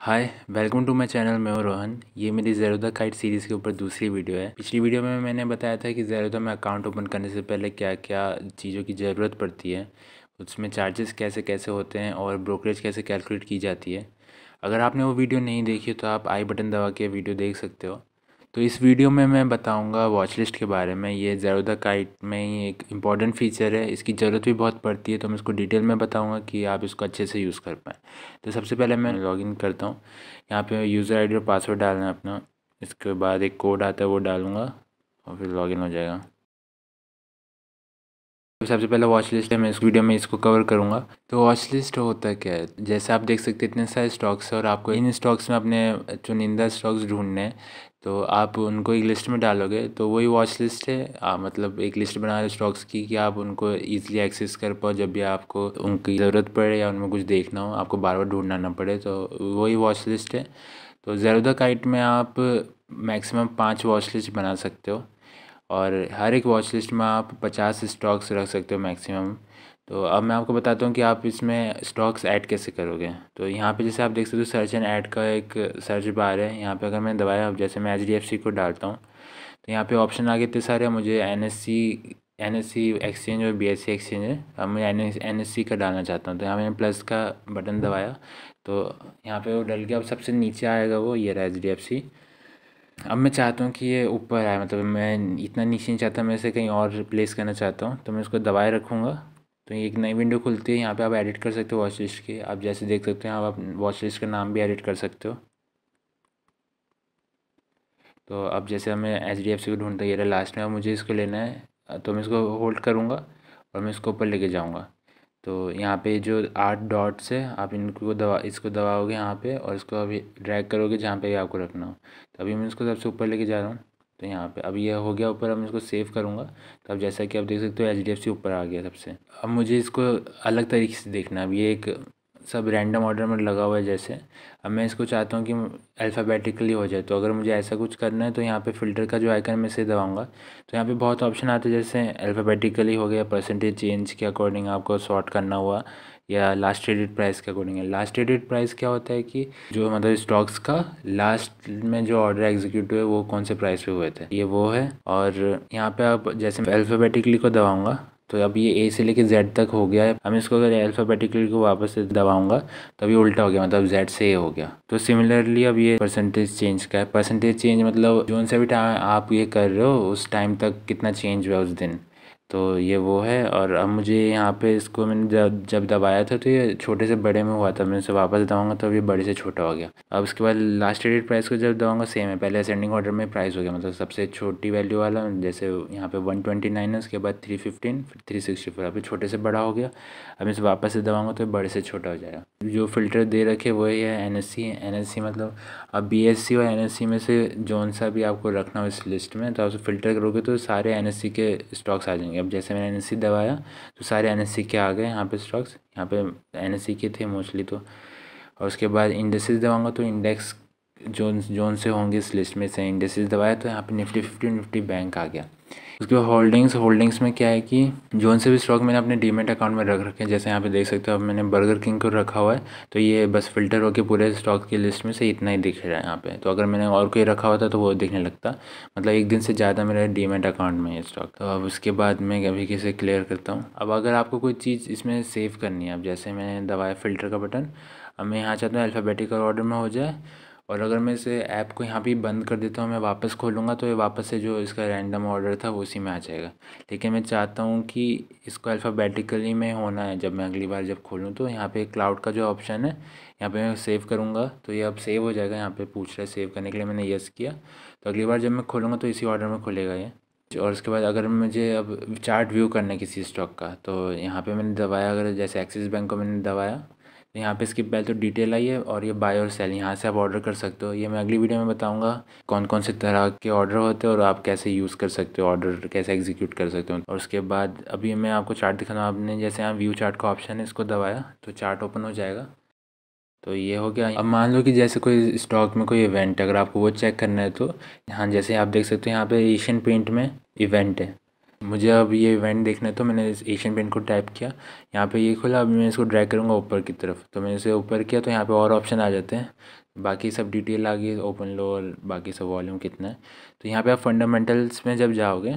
hi welcome to my channel मैं हूँ रोहन ये मेरी जैरोदा काइट सीरीज़ के ऊपर दूसरी वीडियो है पिछली वीडियो में मैंने बताया था कि जैरोदा में अकाउंट ओपन करने से पहले क्या क्या चीज़ों की ज़रूरत पड़ती है उसमें चार्जेस कैसे कैसे होते हैं और ब्रोकरेज कैसे कैलकुलेट की जाती है अगर आपने वो वीडियो नहीं देखी तो आप आई बटन दबा के वीडियो देख सकते हो तो इस वीडियो में मैं बताऊंगा वॉच लिस्ट के बारे में ये ज़रूदा काइट में ही एक इम्पॉर्टेंट फीचर है इसकी ज़रूरत भी बहुत पड़ती है तो मैं इसको डिटेल में बताऊंगा कि आप इसको अच्छे से यूज़ कर पाएँ तो सबसे पहले मैं लॉगिन करता हूँ यहाँ पे यूज़र आईडी और पासवर्ड डालना है अपना इसके बाद एक कोड आता है वो डालूँगा और फिर लॉगिन हो जाएगा तो सबसे पहले वॉच लिस्ट है मैं इस वीडियो में इसको कवर करूँगा तो वॉच लिस्ट होता क्या है जैसे आप देख सकते हैं इतने सारे स्टॉक्स हैं और आपको इन स्टॉक्स में अपने चुनिंदा स्टॉक्स ढूंढने हैं तो आप उनको एक लिस्ट में डालोगे तो वही वॉच लिस्ट है आ, मतलब एक लिस्ट बना रहे स्टॉक्स की कि आप उनको ईजिली एक्सेस कर पाओ जब भी आपको उनकी ज़रूरत पड़े या उनमें कुछ देखना हो आपको बार बार ढूंढना ना पड़े तो वही वॉच लिस्ट है तो जैरोदा काइट में आप मैक्सिमम पाँच वॉच लिस्ट बना सकते हो और हर एक वॉच लिस्ट में आप पचास स्टॉक्स रख सकते हो मैक्सिमम तो अब मैं आपको बताता हूँ कि आप इसमें स्टॉक्स ऐड कैसे करोगे तो यहाँ पे जैसे आप देख सकते हो सर्च एंड ऐड का एक सर्च बार है यहाँ पे अगर मैं दबाया अब जैसे मैं एच को डालता हूँ तो यहाँ पे ऑप्शन आ गए इतने सारे मुझे N N S C exchange और बी एस सी एक्सचेंज है अब मैं एन एन एस सी का डालना चाहता हूँ तो यहाँ मैंने प्लस का बटन दबाया तो यहाँ पर वो डल गया अब सबसे नीचे आएगा वो ये रहा एच डी एफ सी अब मैं चाहता हूँ कि ये ऊपर आए मतलब मैं इतना नीचे नहीं चाहता मैं इसे कहीं और प्लेस करना चाहता हूँ तो मैं उसको दबाए रखूँगा तो ये एक नई विंडो खुलती है यहाँ पे आप एडिट कर सकते हो वॉच लिस्ट की आप जैसे देख सकते हो यहाँ आप वॉच लिस्ट का नाम भी एडिट कर सकते हो तो अब जैसे हमें एच डी एफ सी को ढूंढता ये लास्ट में अब मुझे इसको लेना है तो मैं इसको होल्ड करूँगा और मैं इसको ऊपर लेके जाऊँगा तो यहाँ पे जो आठ डॉट्स है आप इनको दबा इसको दबाओगे यहाँ पे और इसको अभी ड्रैग करोगे जहाँ पे आपको रखना हो तो अभी मैं इसको सबसे ऊपर लेके जा रहा हूँ तो यहाँ पे अब यह हो गया ऊपर अब मैं इसको सेव करूँगा तो अब जैसा कि आप देख सकते हो एच डी एफ सी ऊपर आ गया सबसे अब मुझे इसको अलग तरीके से देखना है अब ये एक सब रैंडम ऑर्डर में लगा हुआ है जैसे अब मैं इसको चाहता हूँ कि अल्फ़ाबेटिकली हो जाए तो अगर मुझे ऐसा कुछ करना है तो यहाँ पे फ़िल्टर का जो आइकन मैं इसे दबाऊँगा तो यहाँ पे बहुत ऑप्शन आते हैं जैसे अल्फ़ाबेटिकली हो गया परसेंटेज चेंज के अकॉर्डिंग आपको शॉर्ट करना हुआ या लास्ट एडिट प्राइस के अकॉर्डिंग है लास्ट एडिट प्राइस क्या होता है कि जो मतलब स्टॉक्स का लास्ट में जो ऑर्डर एग्जीक्यूट हुए वो कौन से प्राइस पे हुए थे ये वो है और यहाँ पे आप जैसे अल्फ़ाबेटिकली को दबाऊँगा तो अब ये ए से लेके जेड तक हो गया है हम इसको अगर अल्फाबेटिकली को वापस से दबाऊंगा तब ये उल्टा हो गया मतलब जेड से ए हो गया तो सिमिलरली अब ये परसेंटेज चेंज का है परसेंटेज चेंज मतलब जोन से भी टाइम आप ये कर रहे हो उस टाइम तक कितना चेंज हुआ उस दिन तो ये वो है और अब मुझे यहाँ पे इसको मैंने जब जब दबाया था तो ये छोटे से बड़े में हुआ था मैं इसे वापस दबाऊंगा तो ये बड़े से छोटा हो गया अब उसके बाद लास्ट एडिट प्राइस को जब दबाऊंगा सेम है पहले असेंडिंग ऑर्डर में प्राइस हो गया मतलब सबसे छोटी वैल्यू वाला जैसे यहाँ पे वन ट्वेंटी नाइन है उसके बाद थ्री फिफ्टीन फिर थ्री सिक्सटी फोर अभी छोटे से बड़ा हो गया अब इसे वापस से दबाऊंगा तो बड़े से छोटा हो जाएगा जो फिल्टर दे रखे वही है N S C N S C मतलब अब बी एस सी और एन एस सी में से जौन सा भी आपको रखना हो इस लिस्ट में तो आप फिल्टर करोगे तो सारे एन एस सी के स्टॉक्स आ जाएंगे अब जैसे मैंने एन दबाया तो सारे एन के आ गए यहाँ पे स्टॉक्स यहाँ पे एन के थे मोस्टली तो और उसके बाद इंडेसिस दबाऊंगा तो इंडेक्स जोन जोन से होंगे इस लिस्ट में से इंडेसिस दबाया तो यहाँ पे निफ्टी फिफ्टी निफ्टी बैंक आ गया उसके बाद होल्डिंग्स होल्डिंग्स में क्या है कि जो से भी स्टॉक मैंने अपने डीमेट अकाउंट में रख रखे हैं जैसे यहाँ पे देख सकते हो अब मैंने बर्गर किंग को रखा हुआ है तो ये बस फिल्टर होकर पूरे स्टॉक की लिस्ट में से इतना ही दिख रहा है यहाँ पे तो अगर मैंने और कोई रखा होता तो वो दिखने लगता मतलब एक दिन से ज़्यादा मेरा डीमेट अकाउंट में ये स्टॉक तो अब उसके बाद मैं कभी किसे क्लियर करता हूँ अब अगर आपको कोई चीज़ इसमें सेव करनी है अब जैसे मैंने दबाया फिल्टर का बटन अब मैं यहाँ चाहता हूँ अल्फ़ाबेटिकल ऑर्डर में हो जाए और अगर मैं इसे ऐप को यहाँ पे बंद कर देता हूँ मैं वापस खोलूँगा तो ये वापस से जो इसका रैंडम ऑर्डर था वो उसी में आ जाएगा लेकिन मैं चाहता हूँ कि इसको अल्फ़ाबेटिकली में होना है जब मैं अगली बार जब खोलूँ तो यहाँ पे क्लाउड का जो ऑप्शन है यहाँ पे मैं सेव करूँगा तो ये अब सेव हो जाएगा यहाँ पर पूछ रहा है सेव करने के लिए मैंने यस किया तो अगली बार जब मैं खोलूँगा तो इसी ऑर्डर में खुलेगा ये और उसके बाद अगर मुझे अब चार्ट व्यू करना है किसी स्टॉक का तो यहाँ पे मैंने दबाया अगर जैसे एक्सिस बैंक को मैंने दबाया तो यहाँ पे इसकी पहले तो डिटेल आई है और ये बाय और सेल यहाँ से आप ऑर्डर कर सकते हो ये मैं अगली वीडियो में बताऊँगा कौन कौन से तरह के ऑर्डर होते हैं और आप कैसे यूज़ कर सकते हो ऑर्डर कैसे एग्जीक्यूट कर सकते हो और उसके बाद अभी मैं आपको चार्ट दिखाना आपने जैसे यहाँ व्यू चार्ट का ऑप्शन है इसको दबाया तो चार्ट ओपन हो जाएगा तो ये हो गया अब मान लो कि जैसे कोई स्टॉक में कोई इवेंट है अगर आपको वो चेक करना है तो यहाँ जैसे आप देख सकते हो यहाँ पे एशियन पेंट में इवेंट है मुझे अब ये इवेंट देखना है तो मैंने एशियन पेंट को टाइप किया यहाँ पे ये खुला अभी मैं इसको ड्रैग करूँगा ऊपर की तरफ तो मैंने इसे ऊपर किया तो यहाँ पे और ऑप्शन आ जाते हैं बाकी सब डिटेल आ गई ओपन लो और बाकी सब वॉल्यूम कितना है तो यहाँ पे आप फंडामेंटल्स में जब जाओगे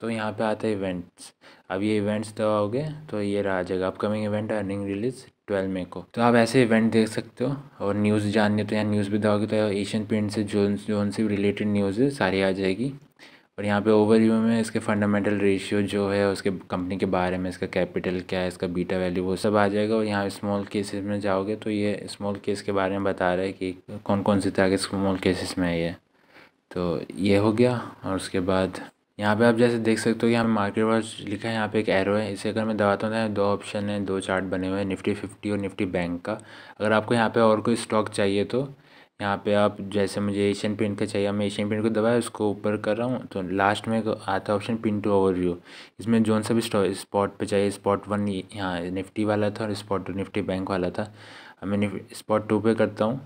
तो यहाँ पे आता है इवेंट्स अब ये इवेंट्स दबाओगे तो, तो ये रहा जाएगा upcoming event earning release twelve May को तो आप ऐसे इवेंट देख सकते हो और न्यूज़ जानने तो यहाँ न्यूज़ भी दबाओगे तो एशियन पेंट से जोन जोन से रिलेटेड न्यूज़ सारी आ जाएगी और यहाँ पे ओवरव्यू में इसके फंडामेंटल रेशियो जो है उसके कंपनी के बारे में इसका कैपिटल क्या है इसका बीटा वैल्यू वो सब आ जाएगा और यहाँ स्मॉल केसेस में जाओगे तो ये स्मॉल केस के बारे में बता रहा है कि कौन कौन सी तरह के स्मॉल केसेस में है ये तो ये हो गया और उसके बाद यहाँ पे आप जैसे देख सकते हो यहाँ पर मार्केट वॉच लिखा है यहाँ पे एक एरो है इसे अगर मैं दबाता तो हूँ दो ऑप्शन है दो चार्ट बने हुए हैं निफ्टी फिफ्टी और निफ्टी बैंक का अगर आपको यहाँ पे और कोई स्टॉक चाहिए तो यहाँ पे आप जैसे मुझे एशियन पेंट का चाहिए मैं एशियन पेंट को दबाया उसको ऊपर कर रहा हूँ तो लास्ट में आता option pin to overview इसमें जोन सा भी स्पॉट पे चाहिए स्पॉट वन यहाँ निफ्टी वाला था और स्पॉट टू निफ्टी बैंक वाला था अब मैं स्पॉट टू पे करता हूँ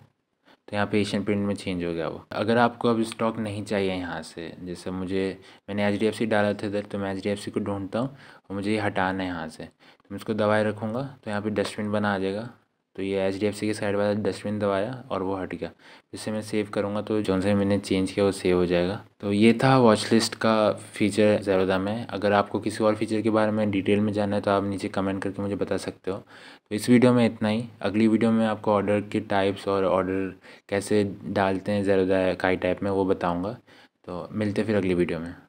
तो यहाँ पे एशियन पेंट में चेंज हो गया वो अगर आपको अब स्टॉक नहीं चाहिए यहाँ से जैसे मुझे मैंने एच डी एफ सी डाला था इधर तो मैं एच डी एफ सी को ढूंढता हूँ और मुझे ये हटाना है यहाँ से तो मैं इसको दबाए रखूँगा तो यहाँ पे डस्टबिन बना आ जाएगा तो ये एच डी एफ सी के साइड वाला डस्टबिन दबाया और वो हट गया जिससे मैं सेव करूँगा तो जो से मैंने चेंज किया वो सेव हो जाएगा तो ये था वॉच लिस्ट का फीचर ज़रूरदा में अगर आपको किसी और फीचर के बारे में डिटेल में जानना है तो आप नीचे कमेंट करके मुझे बता सकते हो तो इस वीडियो में इतना ही अगली वीडियो में आपको ऑर्डर के टाइप्स और ऑर्डर कैसे डालते हैं ज़रूरदा काई टाइप में वो बताऊँगा तो मिलते फिर अगली वीडियो में